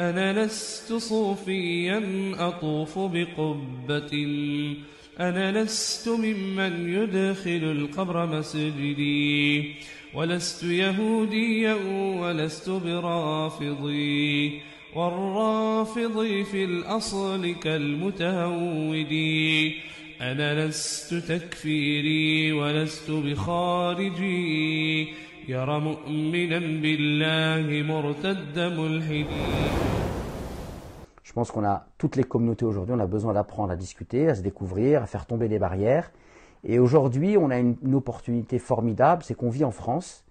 أنا لست صوفيا أطوف بقبة أنا لست ممن يدخل القبر مسجدي ولست يهوديا ولست برافضي والرافض في الأصل كالمتهود أنا لست تكفيري ولست بخارجي Je pense qu'on a toutes les communautés aujourd'hui, on a besoin d'apprendre à discuter, à se découvrir, à faire tomber les barrières. Et aujourd'hui, on a une, opportunité formidable, c'est qu'on vit en France.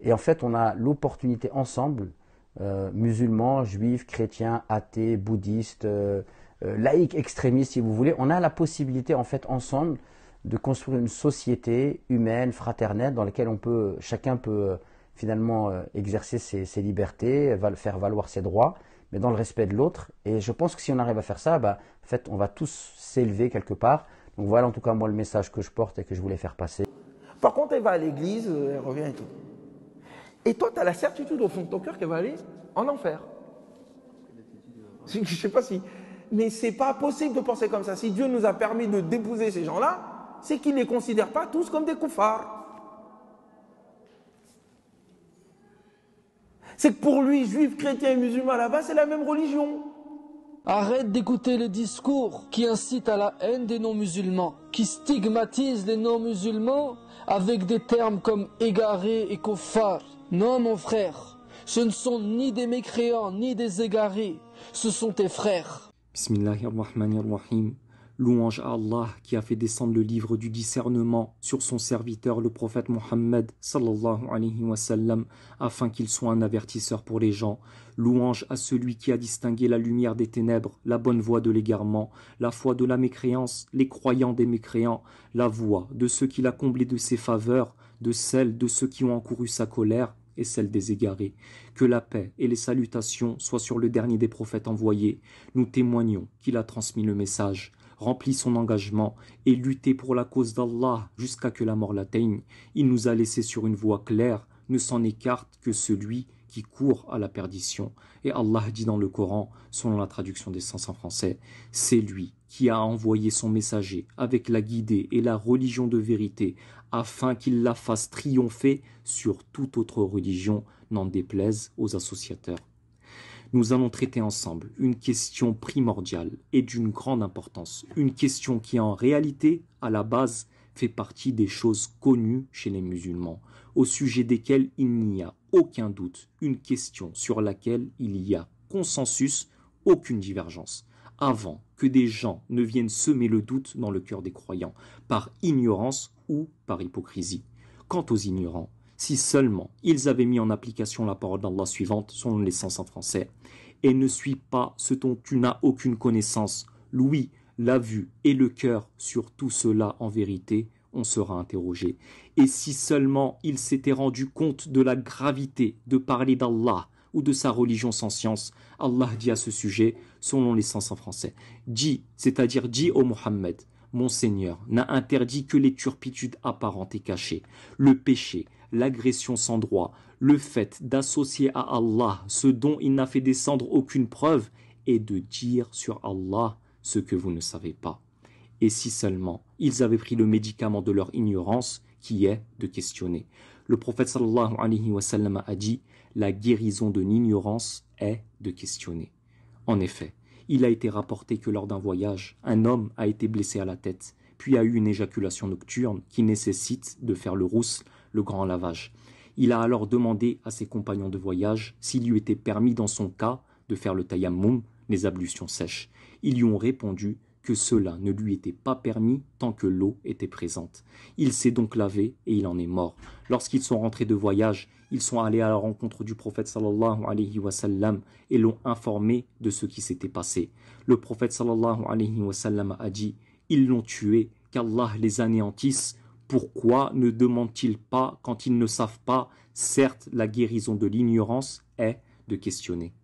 Et en fait, on a l'opportunité ensemble, euh, musulmans, juifs, chrétiens, athées, bouddhistes, euh, euh, laïcs, extrémistes, si vous voulez, on a la possibilité en fait ensemble de construire une société humaine, fraternelle, dans laquelle on peut, chacun peut euh, finalement euh, exercer ses, libertés, faire valoir ses droits, mais dans le respect de l'autre. Et je pense que si on arrive à faire ça, bah, en fait, on va tous s'élever quelque part. Donc voilà en tout cas moi le message que je porte et que je voulais faire passer. Par contre, elle va à l'église, euh, elle revient et tout. Et toi, tu as la certitude au fond de ton cœur qu'elle va aller en enfer. Je ne sais pas si. Mais c'est pas possible de penser comme ça. Si Dieu nous a permis de dépouser ces gens-là, c'est qu'ils ne les pas tous comme des koufars. C'est que pour lui, juifs, chrétiens et musulman là-bas, c'est la même religion. Arrête d'écouter les discours qui incitent à la haine des non-musulmans, qui stigmatisent les non-musulmans avec des termes comme égarés et koffar. Non, mon frère, ce ne sont ni des mécréants ni des égarés, ce sont tes frères. Bismillahirrahmanirrahim. Louange à Allah qui a fait descendre le livre du discernement sur son serviteur le prophète Mohammed afin qu'il soit un avertisseur pour les gens. Louange à celui qui a distingué la lumière des ténèbres, la bonne voie de l'égarement, la foi de la mécréance, les croyants des mécréants, la voix de ceux qu'il a comblé de ses faveurs, de celle de ceux qui ont encouru sa colère et celle des égarés. Que la paix et les salutations soient sur le dernier des prophètes envoyés. Nous témoignons qu'il a transmis le message. Remplit son engagement et lutté pour la cause d'Allah jusqu'à que la mort l'atteigne, il nous a laissé sur une voie claire, ne s'en écarte que celui qui court à la perdition. Et Allah dit dans le Coran, selon la traduction des sens en français, c'est lui qui a envoyé son messager avec la guidée et la religion de vérité, afin qu'il la fasse triompher sur toute autre religion, n'en déplaise aux associateurs. Nous allons traiter ensemble une question primordiale et d'une grande importance, une question qui en réalité, à la base, fait partie des choses connues chez les musulmans, au sujet desquelles il n'y a aucun doute, une question sur laquelle il y a consensus, aucune divergence, avant que des gens ne viennent semer le doute dans le cœur des croyants, par ignorance ou par hypocrisie. Quant aux ignorants, si seulement ils avaient mis en application la parole d'Allah suivante selon l'essence en français et ne suis pas ce dont tu n'as aucune connaissance. L'ouïe, la vue et le cœur sur tout cela en vérité, on sera interrogé. Et si seulement ils s'étaient rendus compte de la gravité de parler d'Allah ou de sa religion sans science, Allah dit à ce sujet, selon les sens en français, dis, c'est-à-dire dis au Mohammed, mon Seigneur n'a interdit que les turpitudes apparentes et cachées, le péché, l'agression sans droit, le fait d'associer à Allah ce dont il n'a fait descendre aucune preuve et de dire sur Allah ce que vous ne savez pas. Et si seulement ils avaient pris le médicament de leur ignorance, qui est de questionner. Le prophète sallallahu alayhi wa sallam a dit La guérison de l'ignorance est de questionner. En effet, il a été rapporté que lors d'un voyage, un homme a été blessé à la tête, puis a eu une éjaculation nocturne qui nécessite de faire le rousse, le grand lavage. Il a alors demandé à ses compagnons de voyage s'il lui était permis dans son cas de faire le tayammum, les ablutions sèches. Ils lui ont répondu que cela ne lui était pas permis tant que l'eau était présente. Il s'est donc lavé et il en est mort. Lorsqu'ils sont rentrés de voyage, ils sont allés à la rencontre du prophète sallallahu alayhi wa sallam et l'ont informé de ce qui s'était passé. Le prophète sallallahu alayhi wa sallam a dit Ils l'ont tué, qu'Allah les anéantisse. Pourquoi ne demandent-ils pas quand ils ne savent pas Certes, la guérison de l'ignorance est de questionner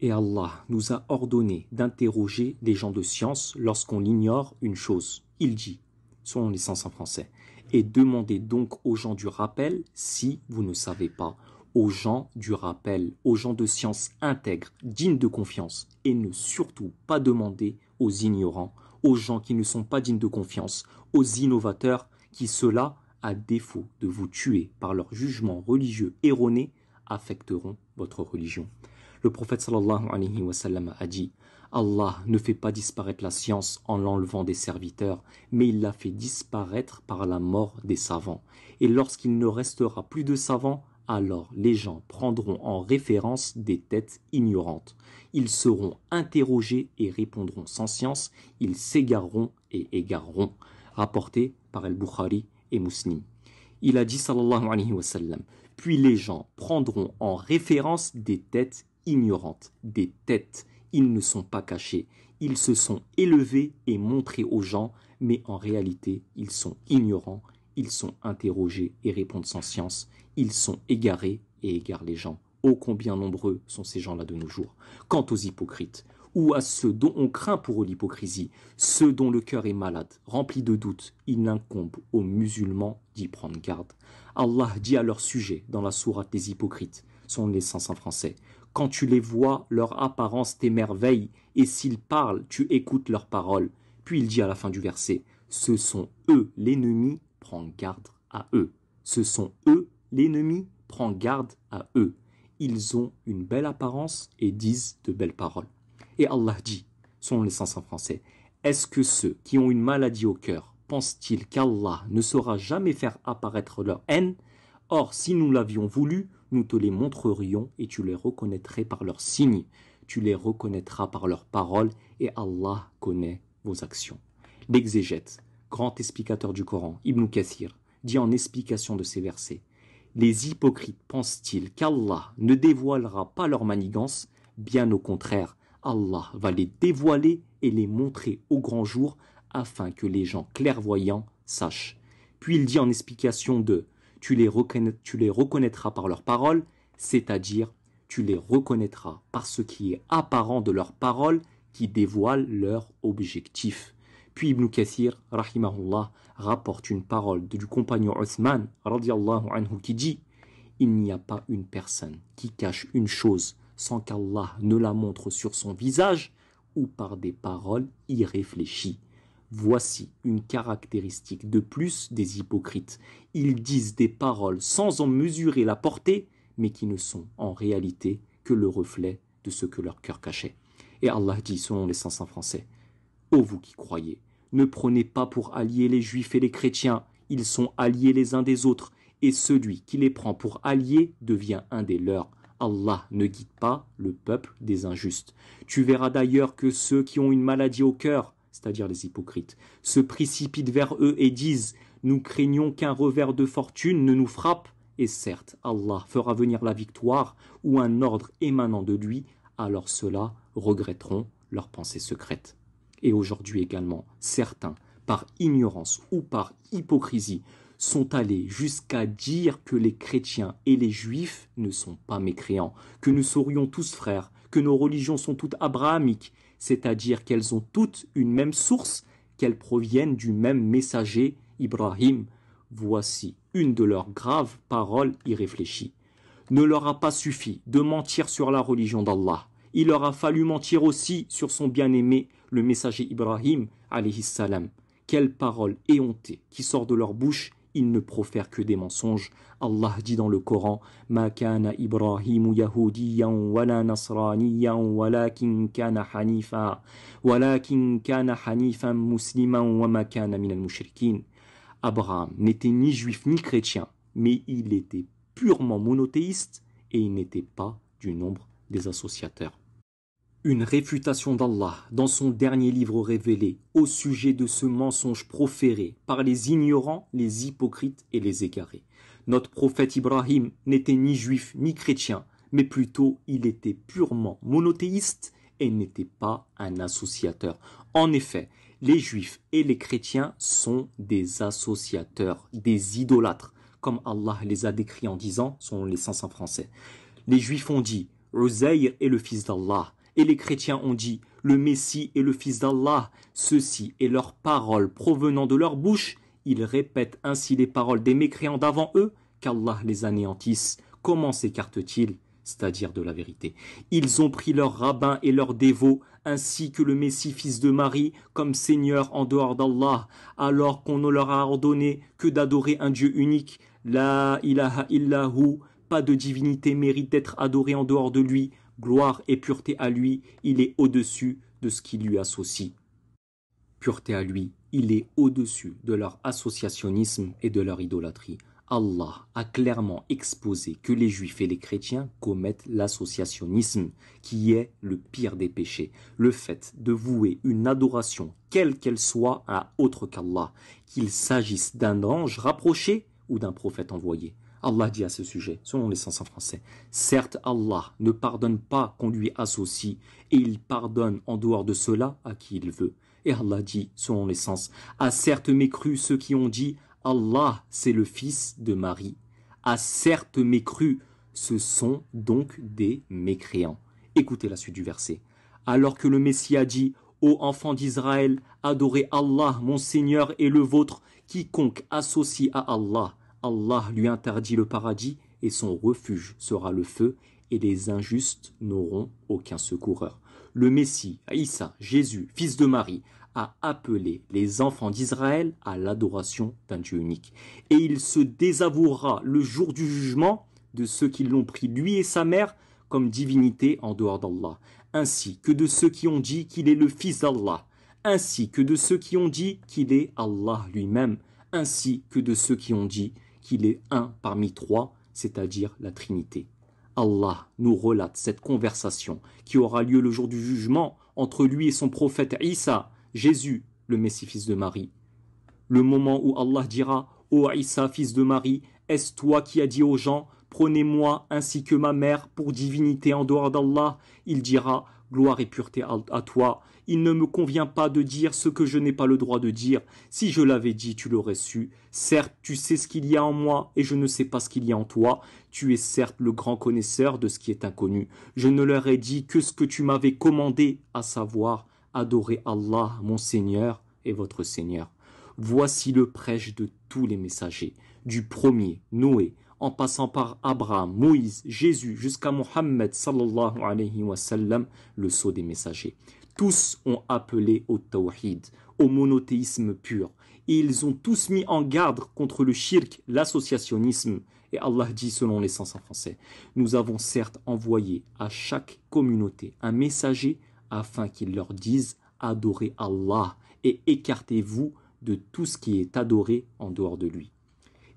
et Allah nous a ordonné d'interroger des gens de science lorsqu'on ignore une chose. Il dit, selon les sens en français, et demandez donc aux gens du rappel si vous ne savez pas, aux gens du rappel, aux gens de science intègres, dignes de confiance, et ne surtout pas demander aux ignorants, aux gens qui ne sont pas dignes de confiance, aux innovateurs, qui cela, à défaut de vous tuer par leur jugement religieux erroné, affecteront votre religion. Le prophète alayhi wa sallam a dit Allah ne fait pas disparaître la science en l'enlevant des serviteurs, mais il la fait disparaître par la mort des savants. Et lorsqu'il ne restera plus de savants, alors les gens prendront en référence des têtes ignorantes. Ils seront interrogés et répondront sans science, ils s'égareront et égareront. Rapporté par El-Bukhari et Muslim. Il a dit sallallahu alayhi wa sallam, puis les gens prendront en référence des têtes « ignorantes des têtes. Ils ne sont pas cachés. Ils se sont élevés et montrés aux gens, mais en réalité, ils sont ignorants, ils sont interrogés et répondent sans science, ils sont égarés et égarent les gens. Ô combien nombreux sont ces gens-là de nos jours. Quant aux hypocrites, ou à ceux dont on craint pour l'hypocrisie, ceux dont le cœur est malade, rempli de doutes, il incombe aux musulmans d'y prendre garde. Allah dit à leur sujet dans la sourate des hypocrites, son essence en français, quand tu les vois, leur apparence t'émerveille, et s'ils parlent, tu écoutes leurs paroles. Puis il dit à la fin du verset, Ce sont eux l'ennemi, prends garde à eux. Ce sont eux l'ennemi, prends garde à eux. Ils ont une belle apparence et disent de belles paroles. Et Allah dit, selon les sens en français, Est-ce que ceux qui ont une maladie au cœur pensent-ils qu'Allah ne saura jamais faire apparaître leur haine Or, si nous l'avions voulu, nous te les montrerions et tu les reconnaîtrais par leurs signes, tu les reconnaîtras par leurs paroles et Allah connaît vos actions. L'exégète, grand explicateur du Coran, Ibn Kathir, dit en explication de ces versets Les hypocrites pensent-ils qu'Allah ne dévoilera pas leurs manigances Bien au contraire, Allah va les dévoiler et les montrer au grand jour afin que les gens clairvoyants sachent. Puis il dit en explication de tu les, reconnaîtras par leurs paroles, c'est-à-dire tu les reconnaîtras par ce qui est apparent de leurs paroles qui dévoile leur objectif. Puis Ibn Kassir, rahimahullah, rapporte une parole du compagnon Othman, radiallahu anhu, qui dit Il n'y a pas une personne qui cache une chose sans qu'Allah ne la montre sur son visage ou par des paroles irréfléchies. Voici une caractéristique de plus des hypocrites. Ils disent des paroles sans en mesurer la portée, mais qui ne sont en réalité que le reflet de ce que leur cœur cachait. Et Allah dit, selon les en français, Ô vous qui croyez, ne prenez pas pour alliés les juifs et les chrétiens, ils sont alliés les uns des autres, et celui qui les prend pour alliés devient un des leurs. Allah ne guide pas le peuple des injustes. Tu verras d'ailleurs que ceux qui ont une maladie au cœur, c'est-à-dire les hypocrites, se précipitent vers eux et disent Nous craignons qu'un revers de fortune ne nous frappe, et certes, Allah fera venir la victoire ou un ordre émanant de lui, alors ceux-là regretteront leurs pensées secrètes. Et aujourd'hui également, certains, par ignorance ou par hypocrisie, sont allés jusqu'à dire que les chrétiens et les juifs ne sont pas mécréants, que nous serions tous frères, que nos religions sont toutes abrahamiques, c'est-à-dire qu'elles ont toutes une même source, qu'elles proviennent du même messager, Ibrahim. Voici une de leurs graves paroles irréfléchies. Ne leur a pas suffi de mentir sur la religion d'Allah. Il leur a fallu mentir aussi sur son bien-aimé, le messager Ibrahim, alayhi salam. Quelle parole éhontée qui sort de leur bouche il ne profère que des mensonges. Allah dit dans le Coran Ma Ibrahim wala musliman mushrikin Abraham n'était ni juif ni chrétien, mais il était purement monothéiste et il n'était pas du nombre des associateurs une réfutation d'Allah dans son dernier livre révélé au sujet de ce mensonge proféré par les ignorants, les hypocrites et les égarés. Notre prophète Ibrahim n'était ni juif ni chrétien, mais plutôt il était purement monothéiste et n'était pas un associateur. En effet, les juifs et les chrétiens sont des associateurs, des idolâtres, comme Allah les a décrits en disant, selon les en français. Les juifs ont dit, Uzair est le fils d'Allah, et les chrétiens ont dit, le Messie est le Fils d'Allah. Ceci est leur parole provenant de leur bouche. Ils répètent ainsi les paroles des mécréants d'avant eux, qu'Allah les anéantisse. Comment s'écartent-ils c'est-à-dire de la vérité. Ils ont pris leurs rabbin et leurs dévots, ainsi que le Messie fils de Marie, comme Seigneur en dehors d'Allah, alors qu'on ne leur a ordonné que d'adorer un Dieu unique. La ilaha illahu, pas de divinité mérite d'être adorée en dehors de lui, gloire et pureté à lui, il est au-dessus de ce qui lui associe. Pureté à lui, il est au-dessus de leur associationnisme et de leur idolâtrie. Allah a clairement exposé que les juifs et les chrétiens commettent l'associationnisme, qui est le pire des péchés, le fait de vouer une adoration, quelle qu'elle soit, à autre qu'Allah, qu'il s'agisse d'un ange rapproché ou d'un prophète envoyé. Allah dit à ce sujet, selon l'essence en français, Certes, Allah ne pardonne pas qu'on lui associe, et il pardonne en dehors de cela à qui il veut. Et Allah dit, selon l'essence, A certes crus, ceux qui ont dit, Allah, c'est le fils de Marie. A certes crus, ce sont donc des mécréants. Écoutez la suite du verset. Alors que le Messie a dit, Ô enfants d'Israël, adorez Allah, mon Seigneur et le vôtre, quiconque associe à Allah, Allah lui interdit le paradis et son refuge sera le feu et les injustes n'auront aucun secoureur. Le Messie, Issa, Jésus, fils de Marie, a appelé les enfants d'Israël à l'adoration d'un Dieu unique. Et il se désavouera le jour du jugement de ceux qui l'ont pris, lui et sa mère, comme divinité en dehors d'Allah, ainsi que de ceux qui ont dit qu'il est le Fils d'Allah, ainsi que de ceux qui ont dit qu'il est Allah lui-même, ainsi que de ceux qui ont dit qu'il est un parmi trois, c'est-à-dire la Trinité. Allah nous relate cette conversation qui aura lieu le jour du jugement entre lui et son prophète Isa, Jésus, le Messie fils de Marie. Le moment où Allah dira Ô Isa, fils de Marie, est-ce toi qui as dit aux gens Prenez-moi ainsi que ma mère pour divinité en dehors d'Allah Il dira gloire et pureté à toi. Il ne me convient pas de dire ce que je n'ai pas le droit de dire. Si je l'avais dit, tu l'aurais su. Certes, tu sais ce qu'il y a en moi, et je ne sais pas ce qu'il y a en toi. Tu es certes le grand connaisseur de ce qui est inconnu. Je ne leur ai dit que ce que tu m'avais commandé, à savoir adorer Allah, mon Seigneur, et votre Seigneur. Voici le prêche de tous les messagers, du premier, Noé, en passant par Abraham, Moïse, Jésus, jusqu'à Mohammed sallallahu alayhi wa sallam, le sceau des messagers. Tous ont appelé au tawhid, au monothéisme pur. ils ont tous mis en garde contre le shirk, l'associationnisme. Et Allah dit selon l'essence en français, nous avons certes envoyé à chaque communauté un messager afin qu'il leur dise adorez Allah et écartez-vous de tout ce qui est adoré en dehors de lui.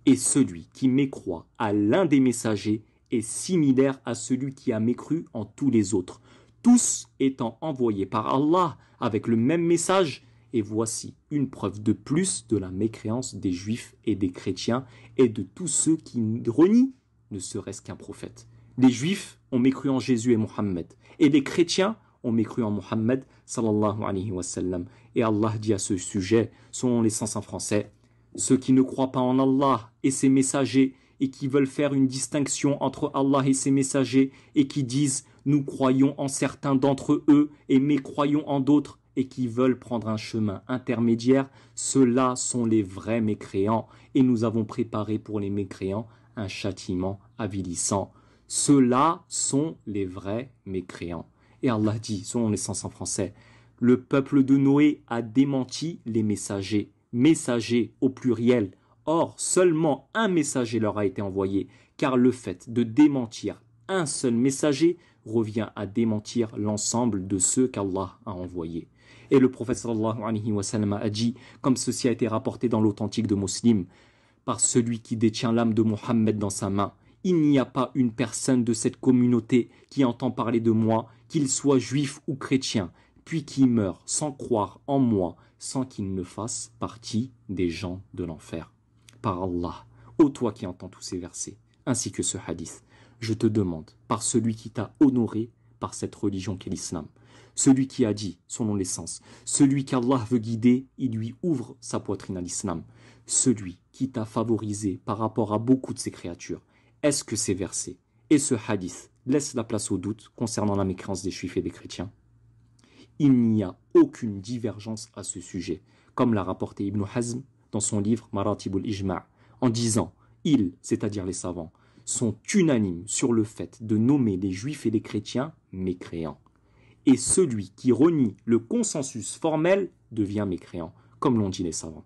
Et celui qui mécroit à l'un des messagers est similaire à celui qui a mécru en tous les autres, tous étant envoyés par Allah avec le même message. Et voici une preuve de plus de la mécréance des juifs et des chrétiens et de tous ceux qui renient ne serait-ce qu'un prophète. Les juifs ont mécru en Jésus et Mohammed, et les chrétiens ont mécru en Mohammed Et Allah dit à ce sujet, selon les en français, ceux qui ne croient pas en Allah et ses messagers et qui veulent faire une distinction entre Allah et ses messagers et qui disent nous croyons en certains d'entre eux et mécroyons en d'autres et qui veulent prendre un chemin intermédiaire, ceux-là sont les vrais mécréants et nous avons préparé pour les mécréants un châtiment avilissant. Ceux-là sont les vrais mécréants. Et Allah dit, selon sens en français, le peuple de Noé a démenti les messagers messagers au pluriel. Or, seulement un messager leur a été envoyé, car le fait de démentir un seul messager revient à démentir l'ensemble de ceux qu'Allah a envoyés. Et le prophète alayhi wa a dit, comme ceci a été rapporté dans l'authentique de Moslim, « par celui qui détient l'âme de Mohammed dans sa main, il n'y a pas une personne de cette communauté qui entend parler de moi, qu'il soit juif ou chrétien, puis qui meurt sans croire en moi, sans qu'il ne fasse partie des gens de l'enfer. Par Allah, ô toi qui entends tous ces versets, ainsi que ce hadith, je te demande, par celui qui t'a honoré par cette religion qu'est l'islam, celui qui a dit, selon l'essence, celui qu'Allah veut guider, il lui ouvre sa poitrine à l'islam, celui qui t'a favorisé par rapport à beaucoup de ses créatures, est-ce que ces versets et ce hadith laissent la place au doute concernant la mécréance des juifs et des chrétiens il n'y a aucune divergence à ce sujet, comme l'a rapporté Ibn Hazm dans son livre Maratibul Ijma' en disant ils, c'est-à-dire les savants, sont unanimes sur le fait de nommer les juifs et les chrétiens mécréants. Et celui qui renie le consensus formel devient mécréant, comme l'ont dit les savants.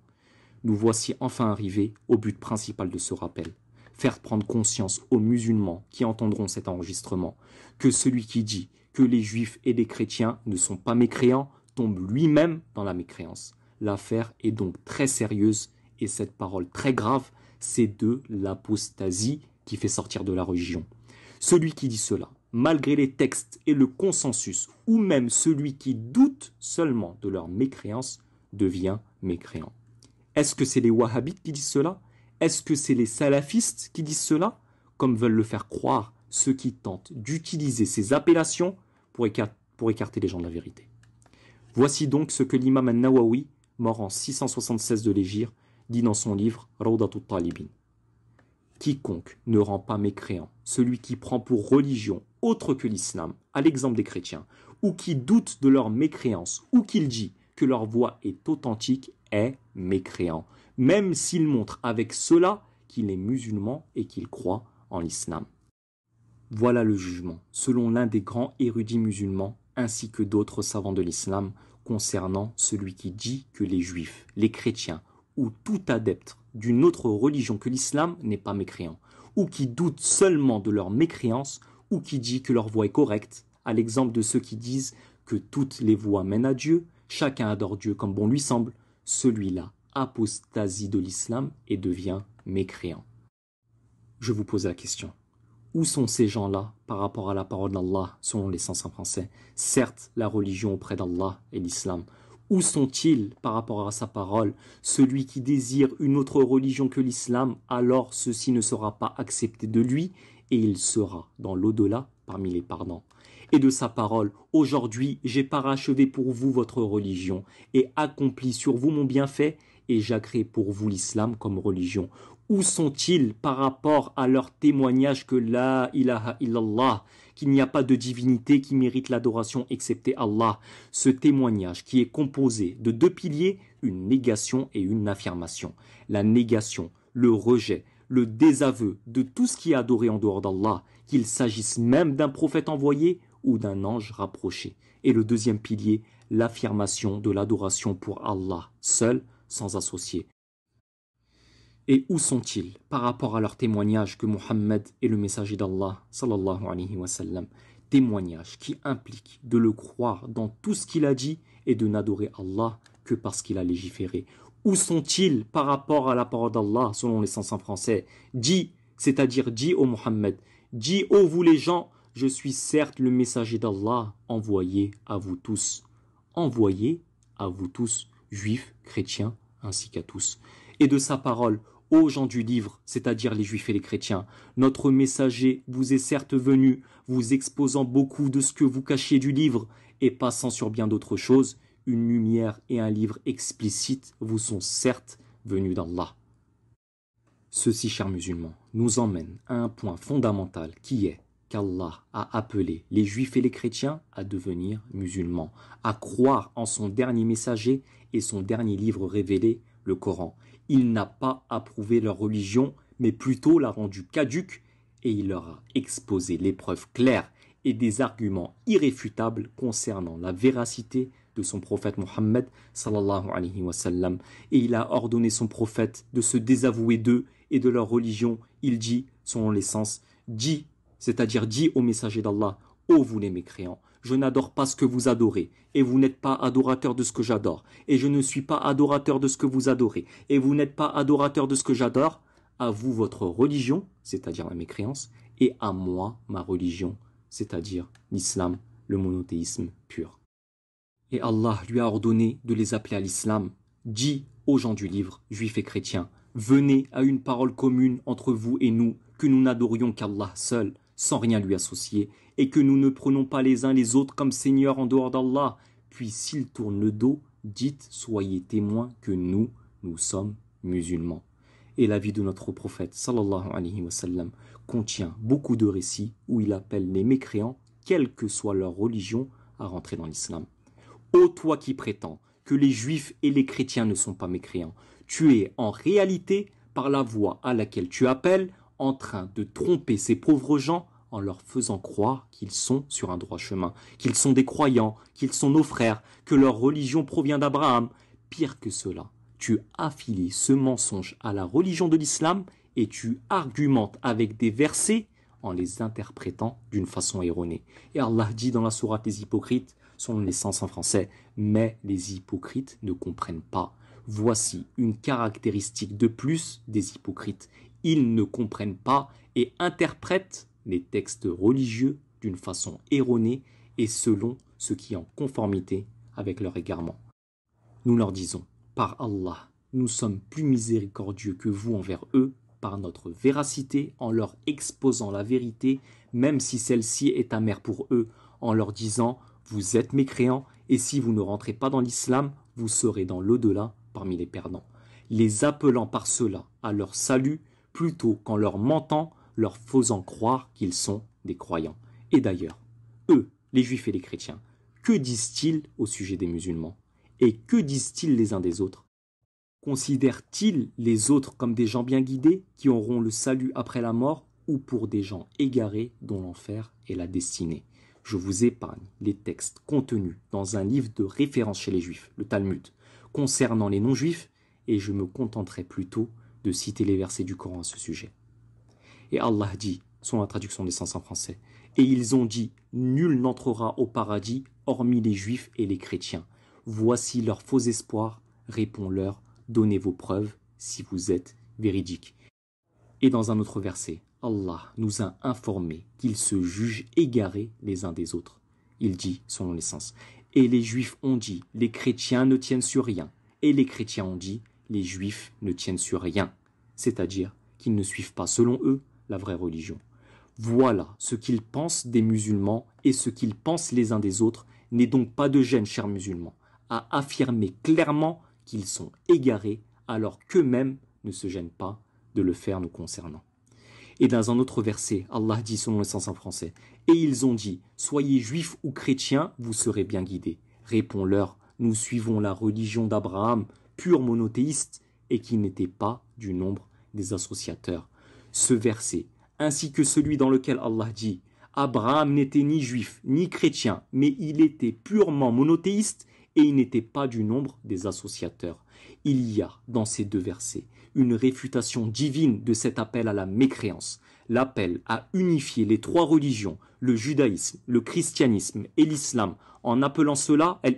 Nous voici enfin arrivés au but principal de ce rappel. Faire prendre conscience aux musulmans qui entendront cet enregistrement que celui qui dit que les juifs et les chrétiens ne sont pas mécréants tombe lui-même dans la mécréance. L'affaire est donc très sérieuse et cette parole très grave, c'est de l'apostasie qui fait sortir de la religion. Celui qui dit cela, malgré les textes et le consensus, ou même celui qui doute seulement de leur mécréance, devient mécréant. Est-ce que c'est les wahhabites qui disent cela Est-ce que c'est les salafistes qui disent cela Comme veulent le faire croire ceux qui tentent d'utiliser ces appellations pour, écarter les gens de la vérité. Voici donc ce que l'imam al-Nawawi, mort en 676 de l'Égir, dit dans son livre al-Talibin Talibin. Quiconque ne rend pas mécréant celui qui prend pour religion autre que l'islam, à l'exemple des chrétiens, ou qui doute de leur mécréance, ou qu'il dit que leur voix est authentique, est mécréant, même s'il montre avec cela qu'il est musulman et qu'il croit en l'islam. Voilà le jugement, selon l'un des grands érudits musulmans, ainsi que d'autres savants de l'islam, concernant celui qui dit que les juifs, les chrétiens, ou tout adepte d'une autre religion que l'islam n'est pas mécréant, ou qui doute seulement de leur mécréance, ou qui dit que leur voie est correcte, à l'exemple de ceux qui disent que toutes les voies mènent à Dieu, chacun adore Dieu comme bon lui semble, celui-là apostasie de l'islam et devient mécréant. Je vous pose la question. Où sont ces gens-là par rapport à la parole d'Allah, selon les sens en français Certes, la religion auprès d'Allah est l'islam. Où sont-ils par rapport à sa parole Celui qui désire une autre religion que l'islam, alors ceci ne sera pas accepté de lui et il sera dans l'au-delà parmi les pardons. Et de sa parole, aujourd'hui j'ai parachevé pour vous votre religion et accompli sur vous mon bienfait et créé pour vous l'islam comme religion. Où sont-ils par rapport à leur témoignage que la ilaha illallah, qu'il n'y a pas de divinité qui mérite l'adoration excepté Allah Ce témoignage qui est composé de deux piliers, une négation et une affirmation. La négation, le rejet, le désaveu de tout ce qui est adoré en dehors d'Allah, qu'il s'agisse même d'un prophète envoyé ou d'un ange rapproché. Et le deuxième pilier, l'affirmation de l'adoration pour Allah, seul, sans associer. Et où sont-ils par rapport à leur témoignage que Mohammed est le messager d'Allah sallallahu alayhi wa Témoignage qui implique de le croire dans tout ce qu'il a dit et de n'adorer Allah que parce qu'il a légiféré. Où sont-ils par rapport à la parole d'Allah selon les sens en français Dis, c'est-à-dire dis au Mohammed, dis ô vous les gens, je suis certes le messager d'Allah envoyé à vous tous. Envoyé à vous tous, juifs, chrétiens, ainsi qu'à tous. Et de sa parole, Ô gens du livre, c'est-à-dire les juifs et les chrétiens, notre messager vous est certes venu, vous exposant beaucoup de ce que vous cachiez du livre, et passant sur bien d'autres choses, une lumière et un livre explicite vous sont certes venus d'Allah. Ceci, chers musulmans, nous emmène à un point fondamental qui est qu'Allah a appelé les juifs et les chrétiens à devenir musulmans, à croire en son dernier messager et son dernier livre révélé, le Coran, il n'a pas approuvé leur religion, mais plutôt l'a rendue caduque, et il leur a exposé les preuves claires et des arguments irréfutables concernant la véracité de son prophète Mohammed Et il a ordonné son prophète de se désavouer d'eux et de leur religion. Il dit, selon l'essence, dit, c'est-à-dire dit au messager d'Allah, ô vous les mécréants, je n'adore pas ce que vous adorez, et vous n'êtes pas adorateur de ce que j'adore, et je ne suis pas adorateur de ce que vous adorez, et vous n'êtes pas adorateur de ce que j'adore, à vous votre religion, c'est-à-dire la mécréance, et à moi ma religion, c'est-à-dire l'islam, le monothéisme pur. Et Allah lui a ordonné de les appeler à l'islam. Dis aux gens du livre, juifs et chrétiens, venez à une parole commune entre vous et nous, que nous n'adorions qu'Allah seul, sans rien lui associer, et que nous ne prenons pas les uns les autres comme seigneurs en dehors d'Allah, puis s'il tourne le dos, dites soyez témoins que nous, nous sommes musulmans. Et la vie de notre prophète sallallahu alayhi wa sallam, contient beaucoup de récits où il appelle les mécréants, quelle que soit leur religion, à rentrer dans l'islam. Ô toi qui prétends que les juifs et les chrétiens ne sont pas mécréants, tu es en réalité, par la voie à laquelle tu appelles, en train de tromper ces pauvres gens en leur faisant croire qu'ils sont sur un droit chemin, qu'ils sont des croyants, qu'ils sont nos frères, que leur religion provient d'Abraham. Pire que cela, tu affilies ce mensonge à la religion de l'islam et tu argumentes avec des versets en les interprétant d'une façon erronée. Et Allah dit dans la sourate Les hypocrites, son naissance en français, mais les hypocrites ne comprennent pas. Voici une caractéristique de plus des hypocrites ils ne comprennent pas et interprètent les textes religieux d'une façon erronée et selon ce qui est en conformité avec leur égarement. Nous leur disons, par Allah, nous sommes plus miséricordieux que vous envers eux par notre véracité en leur exposant la vérité, même si celle-ci est amère pour eux, en leur disant Vous êtes mécréants, et si vous ne rentrez pas dans l'islam, vous serez dans l'au-delà parmi les perdants, les appelant par cela à leur salut plutôt qu'en leur mentant, leur faisant croire qu'ils sont des croyants. Et d'ailleurs, eux, les juifs et les chrétiens, que disent-ils au sujet des musulmans Et que disent-ils les uns des autres Considèrent-ils les autres comme des gens bien guidés qui auront le salut après la mort ou pour des gens égarés dont l'enfer est la destinée Je vous épargne les textes contenus dans un livre de référence chez les juifs, le Talmud, concernant les non-juifs, et je me contenterai plutôt de citer les versets du Coran à ce sujet. Et Allah dit, selon la traduction des sens en français, et ils ont dit, nul n'entrera au paradis hormis les juifs et les chrétiens. Voici leur faux espoir, réponds-leur, donnez vos preuves si vous êtes véridiques. Et dans un autre verset, Allah nous a informés qu'ils se jugent égarés les uns des autres. Il dit, selon l'essence, et les juifs ont dit, les chrétiens ne tiennent sur rien. Et les chrétiens ont dit, les juifs ne tiennent sur rien, c'est-à-dire qu'ils ne suivent pas selon eux la vraie religion. Voilà ce qu'ils pensent des musulmans et ce qu'ils pensent les uns des autres n'est donc pas de gêne, chers musulmans, à affirmer clairement qu'ils sont égarés alors qu'eux-mêmes ne se gênent pas de le faire nous concernant. Et dans un autre verset, Allah dit selon le sens en français, Et ils ont dit, Soyez juifs ou chrétiens, vous serez bien guidés. Réponds-leur, nous suivons la religion d'Abraham, pur monothéiste et qui n'était pas du nombre des associateurs. Ce verset, ainsi que celui dans lequel Allah dit Abraham n'était ni juif ni chrétien, mais il était purement monothéiste et il n'était pas du nombre des associateurs. Il y a dans ces deux versets une réfutation divine de cet appel à la mécréance, l'appel à unifier les trois religions, le judaïsme, le christianisme et l'islam, en appelant cela El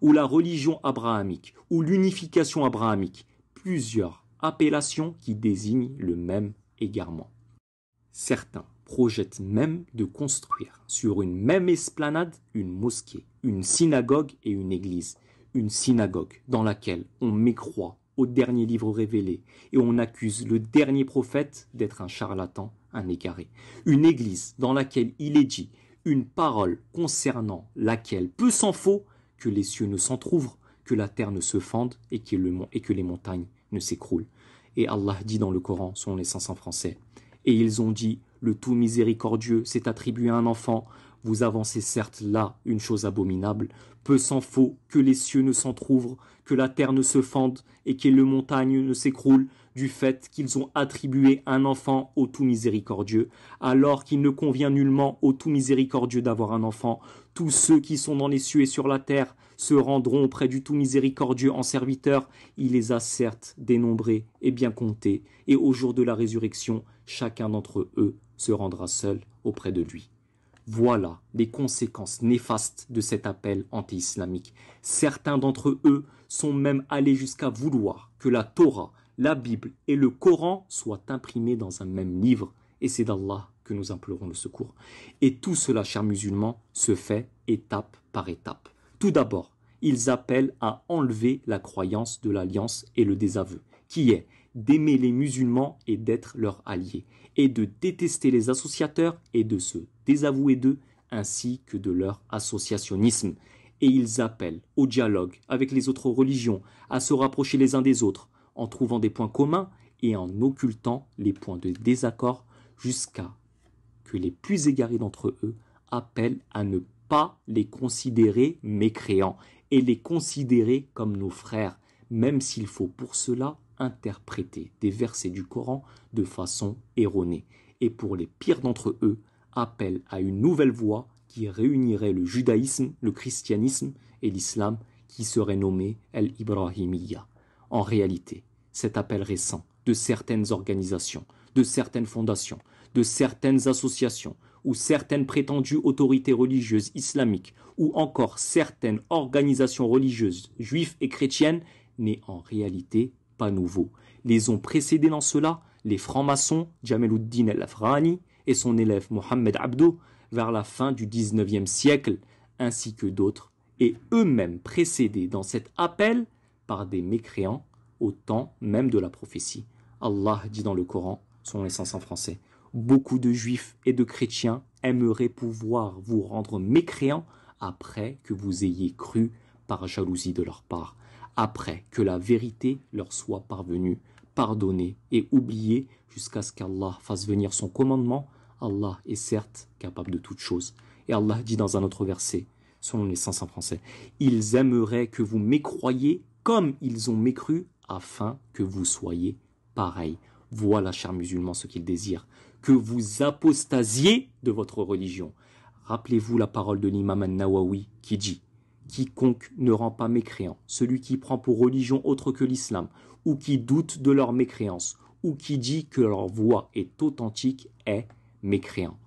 ou la religion abrahamique, ou l'unification abrahamique, plusieurs appellations qui désignent le même égarement. Certains projettent même de construire sur une même esplanade une mosquée, une synagogue et une église, une synagogue dans laquelle on mécroit au dernier livre révélé et on accuse le dernier prophète d'être un charlatan, un égaré. Une église dans laquelle il est dit une parole concernant laquelle, peu s'en faut, que les cieux ne s'entr'ouvrent, que la terre ne se fende et que, et que les montagnes ne s'écroulent. Et Allah dit dans le Coran, son essence en français, Et ils ont dit, le tout miséricordieux s'est attribué à un enfant, vous avancez certes là une chose abominable, peu s'en faut que les cieux ne s'entr'ouvrent, que la terre ne se fende et que les montagnes ne s'écroulent, du fait qu'ils ont attribué un enfant au tout miséricordieux, alors qu'il ne convient nullement au tout miséricordieux d'avoir un enfant. Tous ceux qui sont dans les cieux et sur la terre se rendront auprès du tout miséricordieux en serviteur. Il les a certes dénombrés et bien comptés, et au jour de la résurrection, chacun d'entre eux se rendra seul auprès de lui. Voilà les conséquences néfastes de cet appel anti-islamique. Certains d'entre eux sont même allés jusqu'à vouloir que la Torah la Bible et le Coran soient imprimés dans un même livre. Et c'est d'Allah que nous implorons le secours. Et tout cela, chers musulmans, se fait étape par étape. Tout d'abord, ils appellent à enlever la croyance de l'alliance et le désaveu, qui est d'aimer les musulmans et d'être leurs alliés, et de détester les associateurs et de se désavouer d'eux, ainsi que de leur associationnisme. Et ils appellent au dialogue avec les autres religions, à se rapprocher les uns des autres, en trouvant des points communs et en occultant les points de désaccord jusqu'à que les plus égarés d'entre eux appellent à ne pas les considérer mécréants et les considérer comme nos frères, même s'il faut pour cela interpréter des versets du Coran de façon erronée, et pour les pires d'entre eux, appellent à une nouvelle voie qui réunirait le judaïsme, le christianisme et l'islam, qui serait nommé « El en réalité cet appel récent de certaines organisations, de certaines fondations, de certaines associations ou certaines prétendues autorités religieuses islamiques ou encore certaines organisations religieuses juives et chrétiennes n'est en réalité pas nouveau. Les ont précédés dans cela les francs-maçons Jamaluddin el afrani et son élève Mohamed Abdo vers la fin du XIXe siècle ainsi que d'autres et eux-mêmes précédés dans cet appel par des mécréants au temps même de la prophétie. Allah dit dans le Coran, son essence en français, Beaucoup de juifs et de chrétiens aimeraient pouvoir vous rendre mécréants après que vous ayez cru par jalousie de leur part, après que la vérité leur soit parvenue, pardonnée et oubliée jusqu'à ce qu'Allah fasse venir son commandement, Allah est certes capable de toute chose. » Et Allah dit dans un autre verset, selon les en français, Ils aimeraient que vous mécroyiez comme ils ont mécru, afin que vous soyez pareils. Voilà, chers musulmans, ce qu'ils désirent, que vous apostasiez de votre religion. Rappelez-vous la parole de l'imam al-Nawawi qui dit Quiconque ne rend pas mécréant, celui qui prend pour religion autre que l'islam, ou qui doute de leur mécréance, ou qui dit que leur voix est authentique, est mécréant.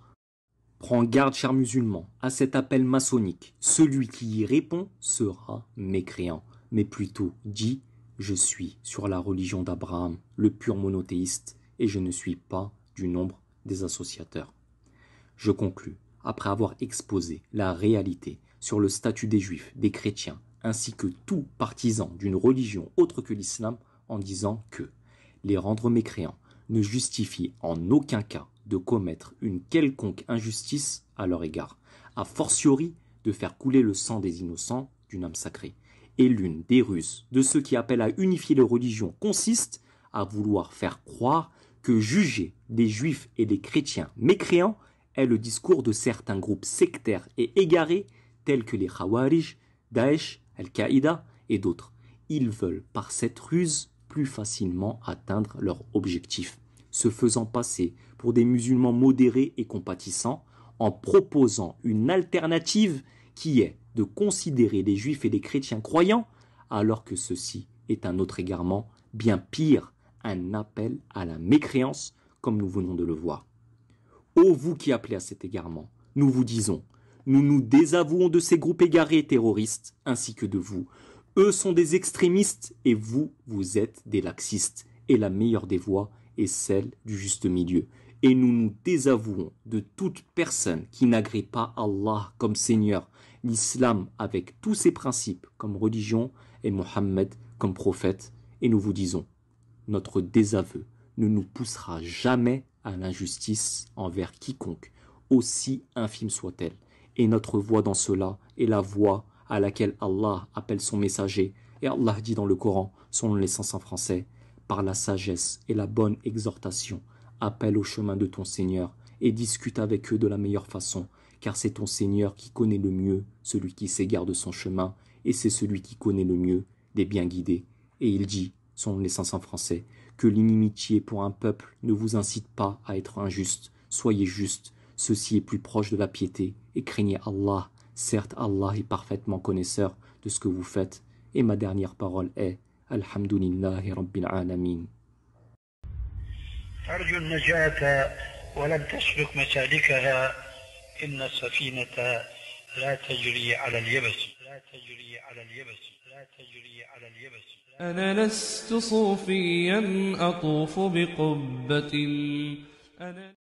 Prends garde, chers musulmans, à cet appel maçonnique. Celui qui y répond sera mécréant mais plutôt dit « Je suis sur la religion d'Abraham, le pur monothéiste, et je ne suis pas du nombre des associateurs. Je conclus, après avoir exposé la réalité sur le statut des juifs, des chrétiens, ainsi que tout partisan d'une religion autre que l'islam, en disant que les rendre mécréants ne justifie en aucun cas de commettre une quelconque injustice à leur égard, a fortiori de faire couler le sang des innocents d'une âme sacrée et l'une des ruses de ceux qui appellent à unifier les religions consiste à vouloir faire croire que juger des juifs et des chrétiens mécréants est le discours de certains groupes sectaires et égarés tels que les Khawarij, Daesh, Al-Qaïda et d'autres. Ils veulent par cette ruse plus facilement atteindre leur objectif, se faisant passer pour des musulmans modérés et compatissants en proposant une alternative qui est de considérer les juifs et les chrétiens croyants, alors que ceci est un autre égarement bien pire, un appel à la mécréance, comme nous venons de le voir. Ô vous qui appelez à cet égarement, nous vous disons, nous nous désavouons de ces groupes égarés et terroristes, ainsi que de vous. Eux sont des extrémistes et vous, vous êtes des laxistes. Et la meilleure des voies est celle du juste milieu. Et nous nous désavouons de toute personne qui n'agrée pas Allah comme Seigneur l'islam avec tous ses principes comme religion et Mohammed comme prophète, et nous vous disons, notre désaveu ne nous poussera jamais à l'injustice envers quiconque, aussi infime soit-elle, et notre voix dans cela est la voix à laquelle Allah appelle son messager, et Allah dit dans le Coran, selon essence en français, par la sagesse et la bonne exhortation, appelle au chemin de ton Seigneur, et discute avec eux de la meilleure façon, car c'est ton Seigneur qui connaît le mieux celui qui s'égare de son chemin, et c'est celui qui connaît le mieux des bien guidés. Et il dit, son essence en français, que l'inimitié pour un peuple ne vous incite pas à être injuste, soyez juste, ceci est plus proche de la piété, et craignez Allah, certes Allah est parfaitement connaisseur de ce que vous faites, et ma dernière parole est, Alhamdulillahi Rabbil Alameen. إن السفينة لا تجري على اليبس لا تجري على اليبس لا تجري على اليبس أنا لست صوفيا أطوف بقبة أنا